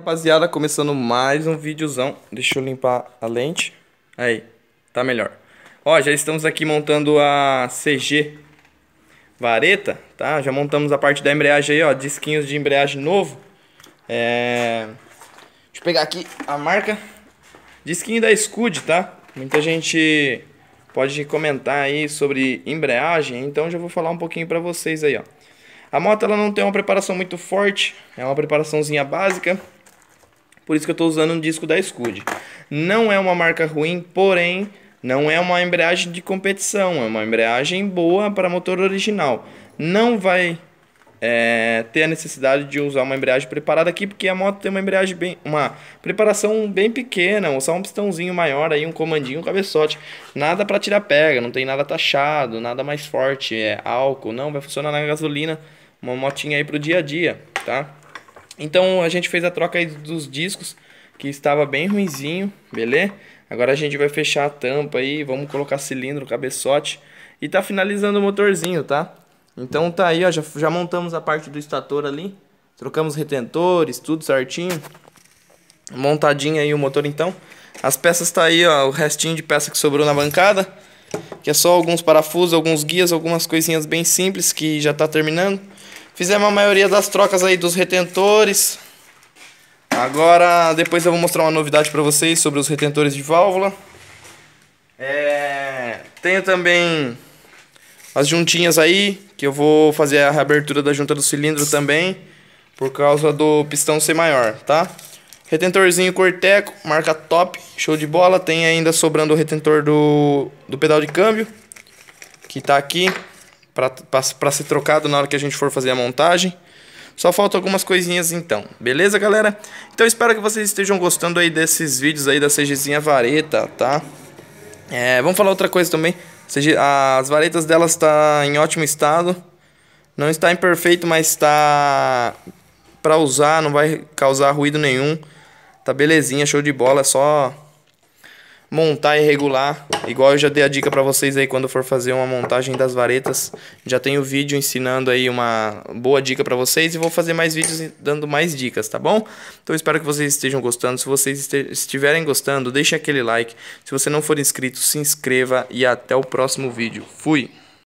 Rapaziada, começando mais um videozão. Deixa eu limpar a lente. Aí, tá melhor. Ó, já estamos aqui montando a CG vareta, tá? Já montamos a parte da embreagem aí, ó. Disquinhos de embreagem novo. É... Deixa eu pegar aqui a marca. Disquinho da Scud, tá? Muita gente pode comentar aí sobre embreagem, então já vou falar um pouquinho pra vocês aí, ó. A moto ela não tem uma preparação muito forte, é uma preparaçãozinha básica por isso que eu estou usando um disco da Scud. Não é uma marca ruim, porém não é uma embreagem de competição, é uma embreagem boa para motor original. Não vai é, ter a necessidade de usar uma embreagem preparada aqui, porque a moto tem uma embreagem bem, uma preparação bem pequena, só um pistãozinho maior aí, um comandinho, um cabeçote, nada para tirar pega, não tem nada taxado, nada mais forte, é álcool, não vai funcionar na gasolina, uma motinha aí pro dia a dia, tá? Então a gente fez a troca dos discos, que estava bem ruinzinho, beleza? Agora a gente vai fechar a tampa aí, vamos colocar cilindro, cabeçote e tá finalizando o motorzinho, tá? Então tá aí, ó, já, já montamos a parte do estator ali, trocamos retentores, tudo certinho. Montadinho aí o motor então. As peças tá aí, ó, o restinho de peça que sobrou na bancada, que é só alguns parafusos, alguns guias, algumas coisinhas bem simples que já tá terminando. Fizemos a maioria das trocas aí dos retentores. Agora, depois eu vou mostrar uma novidade para vocês sobre os retentores de válvula. É... Tenho também as juntinhas aí, que eu vou fazer a reabertura da junta do cilindro também, por causa do pistão ser maior, tá? Retentorzinho Corteco, marca top, show de bola. Tem ainda sobrando o retentor do, do pedal de câmbio, que tá aqui para ser trocado na hora que a gente for fazer a montagem. Só faltam algumas coisinhas então, beleza galera? Então espero que vocês estejam gostando aí desses vídeos aí da CGzinha vareta, tá? É, vamos falar outra coisa também, as varetas delas tá em ótimo estado, não está imperfeito, mas está para usar, não vai causar ruído nenhum, tá belezinha, show de bola, é só montar e regular. Igual eu já dei a dica para vocês aí quando for fazer uma montagem das varetas. Já tenho vídeo ensinando aí uma boa dica para vocês e vou fazer mais vídeos dando mais dicas, tá bom? Então espero que vocês estejam gostando. Se vocês estiverem gostando, deixe aquele like. Se você não for inscrito, se inscreva e até o próximo vídeo. Fui!